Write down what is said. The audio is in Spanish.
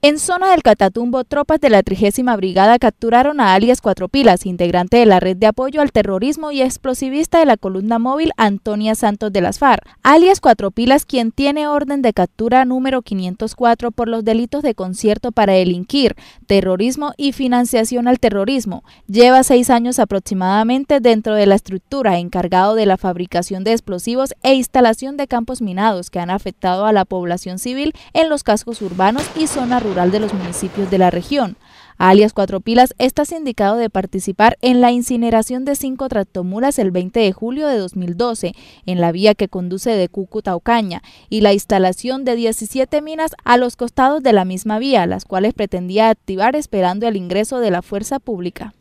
En zona del Catatumbo, tropas de la trigésima Brigada capturaron a alias Cuatro Pilas, integrante de la red de apoyo al terrorismo y explosivista de la columna móvil Antonia Santos de las FARC. Alias Cuatro Pilas, quien tiene orden de captura número 504 por los delitos de concierto para delinquir, terrorismo y financiación al terrorismo, lleva seis años aproximadamente dentro de la estructura encargado de la fabricación de explosivos e instalación de campos minados que han afectado a la población civil en los cascos urbanos y zonas rurales de los municipios de la región. Alias Cuatro Pilas está sindicado de participar en la incineración de cinco tractomulas el 20 de julio de 2012 en la vía que conduce de Cúcuta a Ocaña y la instalación de 17 minas a los costados de la misma vía, las cuales pretendía activar esperando el ingreso de la fuerza pública.